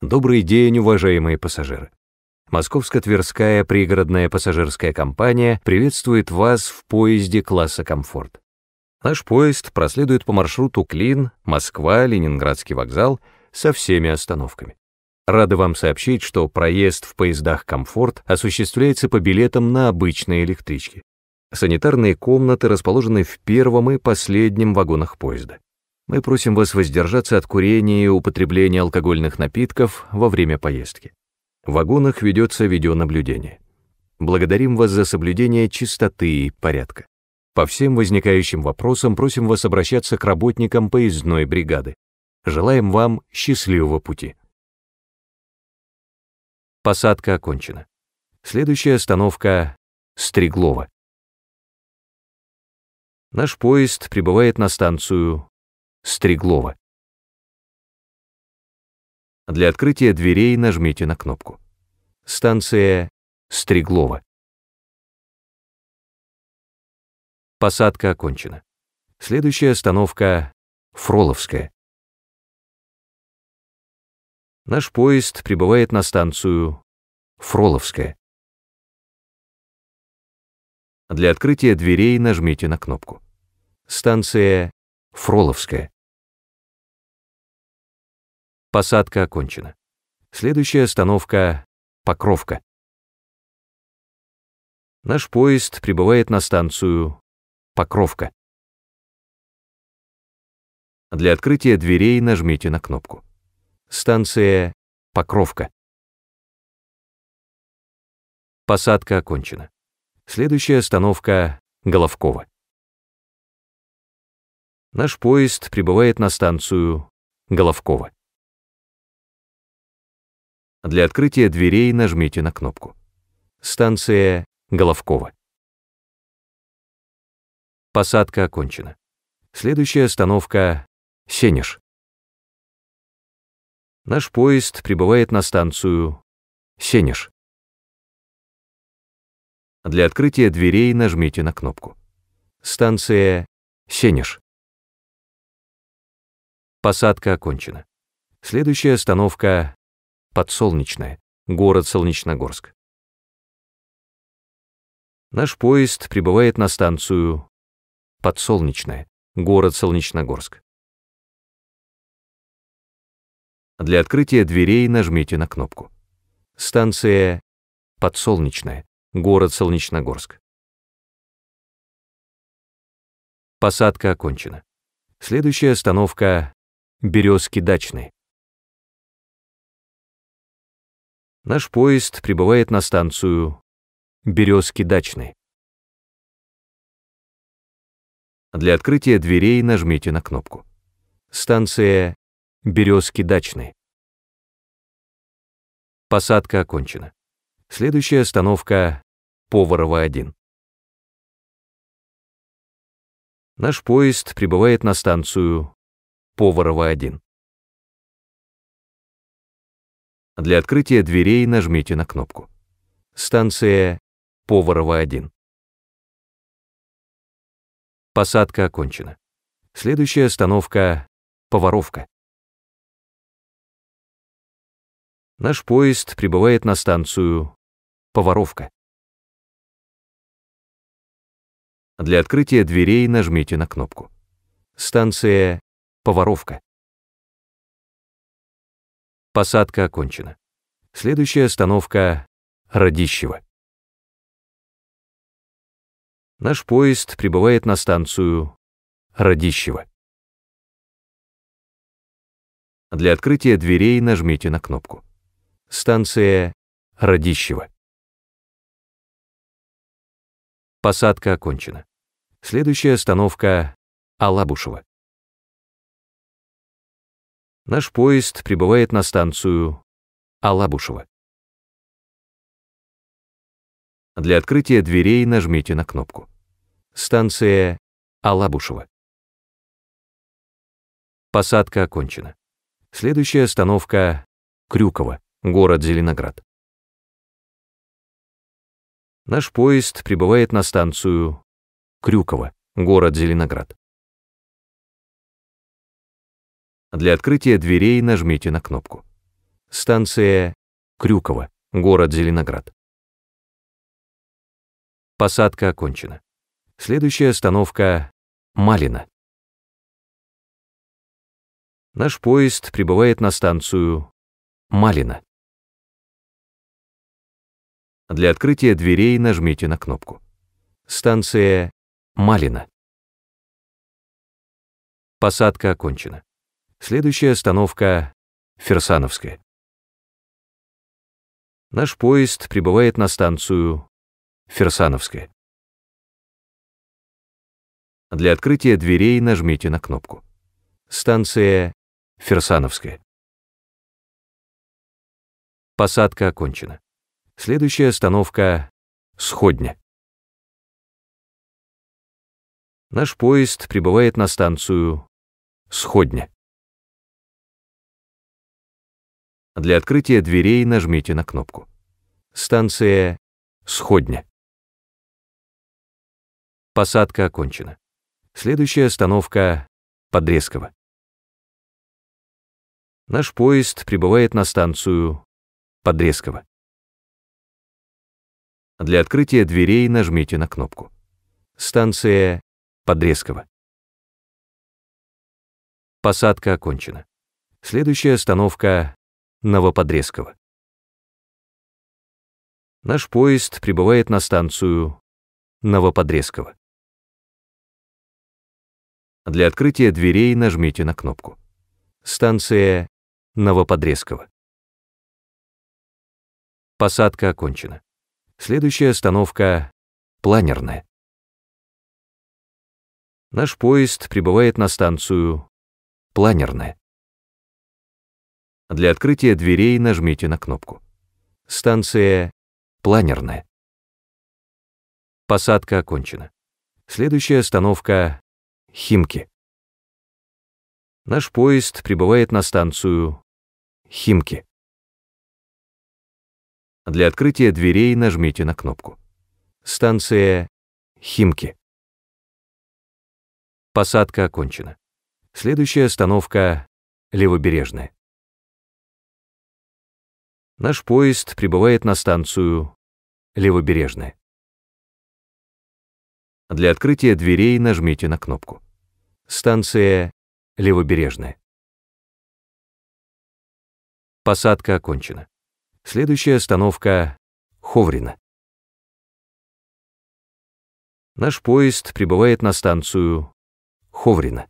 Добрый день, уважаемые пассажиры. Московско-Тверская пригородная пассажирская компания приветствует вас в поезде класса «Комфорт». Наш поезд проследует по маршруту Клин, Москва, Ленинградский вокзал со всеми остановками. Рады вам сообщить, что проезд в поездах «Комфорт» осуществляется по билетам на обычные электрички. Санитарные комнаты расположены в первом и последнем вагонах поезда. Мы просим вас воздержаться от курения и употребления алкогольных напитков во время поездки. В вагонах ведется видеонаблюдение. Благодарим вас за соблюдение чистоты и порядка. По всем возникающим вопросам просим вас обращаться к работникам поездной бригады. Желаем вам счастливого пути. Посадка окончена. Следующая остановка — Стреглова. Наш поезд прибывает на станцию Стреглова. Для открытия дверей нажмите на кнопку. Станция Стреглова. Посадка окончена. Следующая остановка — Фроловская. Наш поезд прибывает на станцию Фроловская. А для открытия дверей нажмите на кнопку. Станция Фроловская. Посадка окончена. Следующая остановка — Покровка. Наш поезд прибывает на станцию Покровка. Для открытия дверей нажмите на кнопку. Станция Покровка. Посадка окончена. Следующая остановка — Головкова. Наш поезд прибывает на станцию Головкова. Для открытия дверей нажмите на кнопку. Станция Головкова. Посадка окончена. Следующая остановка — Сенеж. Наш поезд прибывает на станцию Сенеж. Для открытия дверей нажмите на кнопку. Станция Сенеж. Посадка окончена. Следующая остановка — Подсолнечная, город Солнечногорск. Наш поезд прибывает на станцию Подсолнечная, город Солнечногорск. Для открытия дверей нажмите на кнопку. Станция Подсолнечная, город Солнечногорск. Посадка окончена. Следующая остановка — Березки Дачный. Наш поезд прибывает на станцию Березки Дачный. Для открытия дверей нажмите на кнопку. Станция Березки Дачный. Посадка окончена. Следующая остановка Поварова 1. Наш поезд прибывает на станцию Поварова 1. Для открытия дверей нажмите на кнопку. Станция Поварова 1. Посадка окончена. Следующая остановка — Поваровка. Наш поезд прибывает на станцию Поваровка. А для открытия дверей нажмите на кнопку. Станция «Поворовка». Посадка окончена. Следующая остановка — Радищево. Наш поезд прибывает на станцию Радищево. Для открытия дверей нажмите на кнопку. Станция Радищево. Посадка окончена. Следующая остановка — Алабушево. Наш поезд прибывает на станцию Алабушево. Для открытия дверей нажмите на кнопку. Станция Алабушево. Посадка окончена. Следующая остановка — Крюково, город Зеленоград. Наш поезд прибывает на станцию Крюково, город Зеленоград. Для открытия дверей нажмите на кнопку. Станция Крюково, город Зеленоград. Посадка окончена. Следующая остановка — Малина. Наш поезд прибывает на станцию Малина. Для открытия дверей нажмите на кнопку. Станция Малина. Посадка окончена. Следующая остановка — Ферсановская. Наш поезд прибывает на станцию Ферсановская. Для открытия дверей нажмите на кнопку. Станция Ферсановская. Посадка окончена. Следующая остановка — Сходня. Наш поезд прибывает на станцию Сходня. Для открытия дверей нажмите на кнопку. Станция Сходня. Посадка окончена. Следующая остановка — Подресково. Наш поезд прибывает на станцию Подресково. Для открытия дверей нажмите на кнопку. Станция Подрезково. Посадка окончена. Следующая остановка — Новоподрезково. Наш поезд прибывает на станцию Новоподрезково. Для открытия дверей нажмите на кнопку. Станция Новоподрезково. Посадка окончена. Следующая остановка — планерная. Наш поезд прибывает на станцию Планерная. Для открытия дверей нажмите на кнопку. Станция Планерная. Посадка окончена. Следующая остановка — Химки. Наш поезд прибывает на станцию Химки. Для открытия дверей нажмите на кнопку. Станция Химки. Посадка окончена. Следующая остановка — Левобережная. Наш поезд прибывает на станцию Левобережная. Для открытия дверей нажмите на кнопку. Станция Левобережная. Посадка окончена. Следующая остановка — Ховрина. Наш поезд прибывает на станцию Ховрина.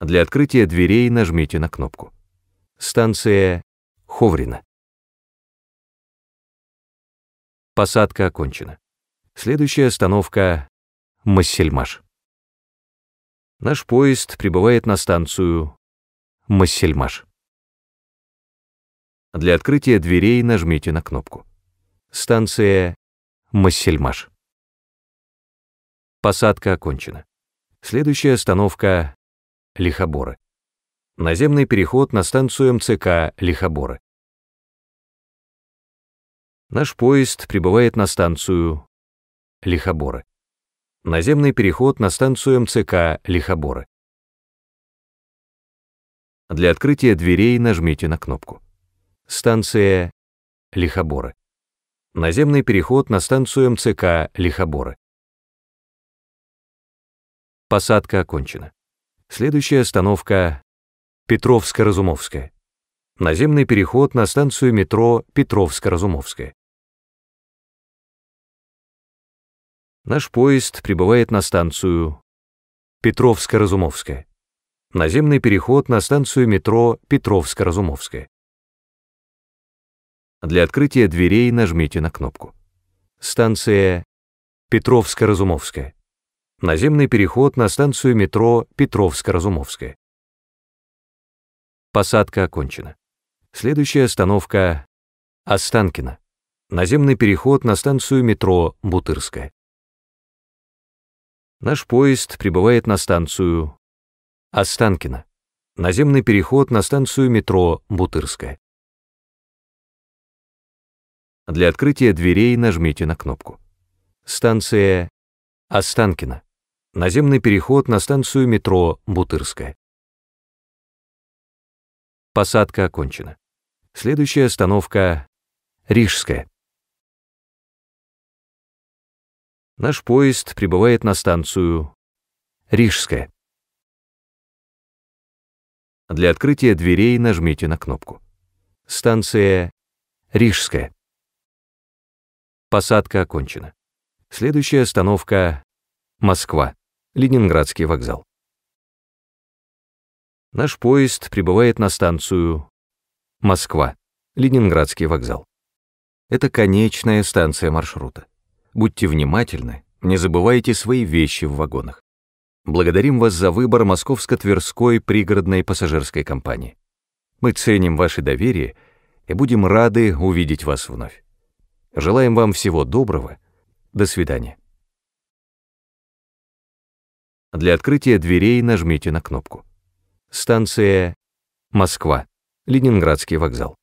Для открытия дверей нажмите на кнопку. Станция Ховрина. Посадка окончена. Следующая остановка — Массельмаш. Наш поезд прибывает на станцию Массельмаш. Для открытия дверей нажмите на кнопку. Станция Массельмаш. Посадка окончена. Следующая остановка — Лихоборы. Наземный переход на станцию МЦК Лихоборы. Наш поезд прибывает на станцию Лихоборы. Наземный переход на станцию МЦК Лихоборы. Для открытия дверей нажмите на кнопку. Станция Лихоборы. Наземный переход на станцию МЦК Лихоборы. Посадка окончена. Следующая остановка — Петровско-Разумовская. Наземный переход на станцию метро Петровско-Разумовская. Наш поезд прибывает на станцию Петровско-Разумовская. Наземный переход на станцию метро Петровско-Разумовская. Для открытия дверей нажмите на кнопку. Станция Петровско-Разумовская наземный переход на станцию метро Петровско-Разумовская. Посадка окончена. Следующая остановка — Останкино. Наземный переход на станцию метро Бутырская. Наш поезд прибывает на станцию Останкино. Наземный переход на станцию метро Бутырская. Для открытия дверей нажмите на кнопку. Станция Останкино. Наземный переход на станцию метро Бутырская. Посадка окончена. Следующая остановка — Рижская. Наш поезд прибывает на станцию Рижская. Для открытия дверей нажмите на кнопку. Станция Рижская. Посадка окончена. Следующая остановка Москва. Ленинградский вокзал. Наш поезд прибывает на станцию Москва. Ленинградский вокзал. Это конечная станция маршрута. Будьте внимательны, не забывайте свои вещи в вагонах. Благодарим вас за выбор Московско-Тверской пригородной пассажирской компании. Мы ценим ваше доверие и будем рады увидеть вас вновь. Желаем вам всего доброго. До свидания. Для открытия дверей нажмите на кнопку. Станция Москва, Ленинградский вокзал.